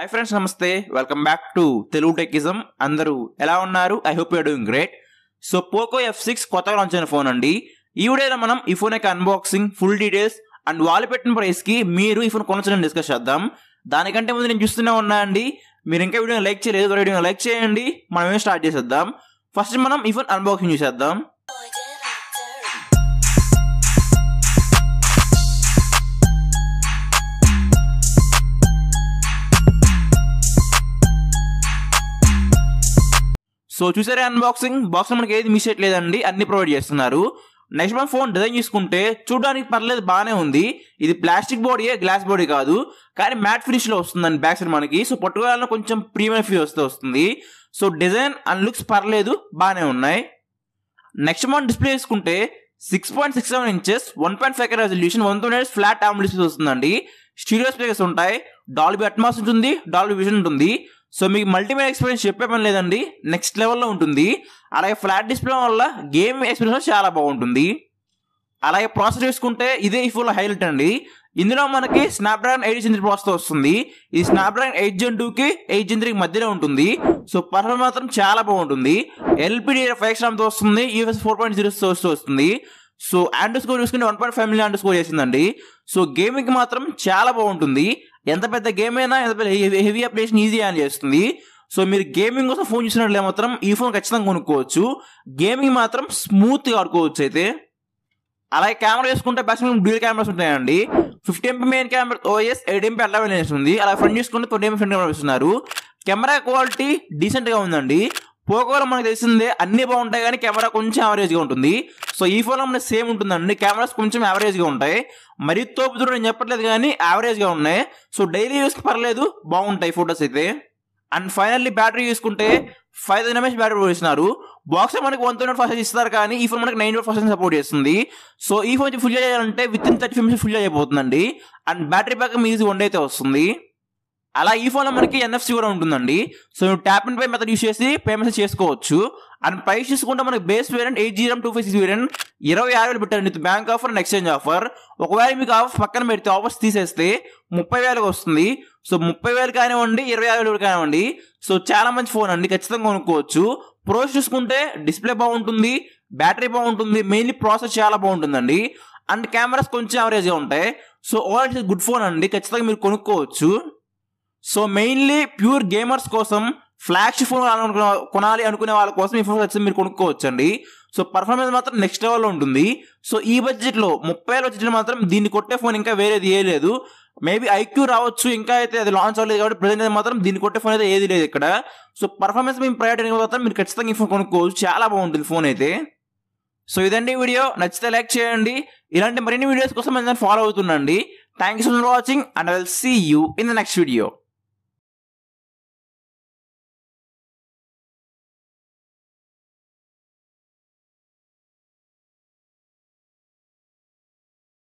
hi friends నమస్తే welcome back to Telugu techism అందరూ ఎలా ఉన్నారు I hope you doing great so Poco F six కొత్తగా లాంచ్ అయిన ఫోన్ అండి ఈ వీడియోలో మనం ఈ ఫోన్ యొక్క అన్బాక్సింగ్ ఫుల్ డీటెయిల్స్ అండ్ వాళ్ళు పెట్టిన ప్రైస్కి మీరు ఈ ఫోన్ కొనొచ్చని డిస్కస్ చేద్దాం దానికంటే ముందు నేను చూస్తూనే ఉన్నా అండి మీరు ఇంకా వీడియో లైక్ చేయలేదు వీడియో లైక్ చేయండి మనమే స్టార్ట్ చేసేద్దాం ఫస్ట్ మనం ఈ ఫోన్ అన్బాక్సింగ్ చూసేద్దాం సో చూసారే అన్బాక్సింగ్ బాక్స్ మనకి ఏది మిస్ చేయట్లేదండి అన్ని ప్రొవైడ్ చేస్తున్నారు నెక్స్ట్ మన ఫోన్ డిజైన్ చూసుకుంటే చూడడానికి పర్లేదు బాగానే ఉంది ఇది ప్లాస్టిక్ బాడీయే గ్లాస్ బాడీ కాదు కానీ మ్యాట్ ఫినిష్లో వస్తుందండి బ్యాక్ సైడ్ మనకి సో పట్టుకోవాలని కొంచెం ప్రీమియం ఫీ వస్తే వస్తుంది సో డిజైన్ అండ్ లుక్స్ పర్లేదు బాగానే ఉన్నాయి నెక్స్ట్ మనం డిస్ప్లే చూసుకుంటే six point six seven inches one point five resolution one thousand flat ఆమ్ డిస్ప్లే వస్తుందండి స్టీరియో స్పీకర్స్ ఉంటాయి డాల్బీ అట్మాస్ ఉంటుంది డాల్బీ విజన్ ఉంటుంది సో మీకు మల్టీమీడియా ఎక్స్పీరియన్స్ చెప్పే పని లేదండి నెక్స్ట్ లెవెల్లో ఉంటుంది అలాగే ఫ్లాట్ డిస్ప్లే వల్ల గేమ్ ఎక్స్పీరియన్స్ చాలా బాగుంటుంది అలాగే ప్రాసెస్ చూసుకుంటే ఇదే ఈ ఫుల్ హైలైట్ అండి ఇందులో మనకి Snapdragon eight gen three process వస్తుంది ఈ స్నాప్డ్రాగన్ ఎయిట్ జెన్ టూకి ఎయిట్ జెన్ త్రీకి మధ్యలో ఉంటుంది సో పర్ఫార్మెన్స్ మాత్రం చాలా బాగుంటుంది ఎల్పిడి ఫైవ్ ఎక్స్ట్రామ్తో వస్తుంది US four point zero source వస్తుంది సో యాండ్ స్కోర్ చూసుకుంటే one point five million and score చేసిందండి సో గేమింగ్ మాత్రం చాలా బాగుంటుంది ఎంత పెద్ద గేమ్ అయినా ఎంత పెద్ద హెవీ అప్లికేషన్ ఈజీ అని చేస్తుంది సో మీరు గేమింగ్ కోసం ఫోన్ చూసినట్లే మాత్రం ఈ ఫోన్ ఖచ్చితంగా కొనుక్కోవచ్చు గేమింగ్ మాత్రం స్మూత్గా ఆడుకోవచ్చు అయితే అలాగే కెమెరా చూసుకుంటే బెస్ట్ డ్యూల్ కెమెరాస్ ఉంటాయండి fifty MP main camera OS eight MP అలా వెళ్ళేస్తుంది అలా ఫ్రంట్ చూసుకుంటే ట్వంటీ ఎంపీ ఫ్రంట్ కెమెరా ఇస్తున్నారు కెమెరా క్వాలిటీ డీసెంట్గా ఉందండి పోకోలో మనకు తెలిసిందే అన్ని బాగుంటాయి కానీ కెమెరా కొంచెం యావరేజ్గా ఉంటుంది సో ఈ ఫోన్లో మనకి సేమ్ ఉంటుందండి కెమెరాస్ కొంచెం యావరేజ్గా ఉంటాయి మరీ తోపు దూరం నేను చెప్పట్లేదు కానీ యావరేజ్గా ఉన్నాయి సో డైలీ యూస్కి పర్లేదు బాగుంటాయి ఫొటోస్ అయితే అండ్ ఫైనల్లీ బ్యాటరీ చూసుకుంటే ఫైవ్ థౌసండ్ ఎంఎస్ బ్యాటరీ ఇస్తున్నారు బాక్స్ మనకి వన్ థౌసండ్ ఫస్ట్ ఇస్తారు కానీ ఈ ఫోన్ మనకి నైన్ పర్సెంట్ సపోర్ట్ చేస్తుంది సో ఈ ఫోన్ ఫుల్ చేయాలంటే within thirty fifteen full అయిపోతుందండి and battery back easy one అయితే వస్తుంది అలా ఈ ఫోన్లో మనకి ఎన్ఎఫ్సి కూడా ఉంటుందండి so tap and pay method use చేసి పేమెంట్స్ చేసుకోవచ్చు అండ్ ప్రైస్ చూసుకుంటే మనకి base variant eight zero two five six variant ఇరవై ఆరు వేలు పెట్టారు ఇది bank offer and exchange offer ఒకవేళ మీకు ఆఫర్ పక్కన పెడితే ఆఫర్స్ తీసేస్తే ముప్పై వేలకు వస్తుంది సో ముప్పై వేలు కానివ్వండి ఇరవై ఆరు వేలు కానివ్వండి సో చాలా మంచి ఫోన్ అండి ఖచ్చితంగా కొనుక్కోవచ్చు ప్రోస్ చూసుకుంటే డిస్ప్లే బాగుంటుంది బ్యాటరీ బాగుంటుంది మెయిన్లీ ప్రాసెస్ చాలా బాగుంటుందండి అండ్ కెమెరాస్ కొంచెం యావరేజ్గా ఉంటాయి సో ఓవరాల్ గుడ్ ఫోన్ అండి ఖచ్చితంగా మీరు కొనుక్కోవచ్చు సో మెయిన్లీ ప్యూర్ గేమర్స్ కోసం ఫ్లాగ్షిప్ ఫోన్ కొనాలి అనుకునే వాళ్ళ కోసం ఈ ఫోన్ వచ్చి మీరు కొనుక్కోవచ్చండి సో పర్ఫార్మెన్స్ మాత్రం నెక్స్ట్ లెవెల్లో ఉంటుంది సో ఈ బడ్జెట్లో ముప్పై వేలు మాత్రం దీన్ని కొట్టే ఫోన్ ఇంకా వేరేది ఏ లేదు మేబీ ఐక్యూ రావచ్చు ఇంకా అయితే అది లాంచ్ అవ్వలేదు కాబట్టి ప్రజెంట్ మాత్రం దీన్ని కొట్టే ఫోన్ అయితే ఏది లేదు ఇక్కడ సో పర్ఫార్మెన్స్ మేము ప్రయారిటీ మాత్రం మీరు ఖచ్చితంగా ఈ ఫోన్ కొనుక్కోవచ్చు చాలా బాగుంటుంది ఫోన్ అయితే సో ఇదండి వీడియో నచ్చితే లైక్ చేయండి ఇలాంటి మరిన్ని వీడియోస్ కోసం ఫాలో అవుతుండండి thank you so much watching and I will see you in the next video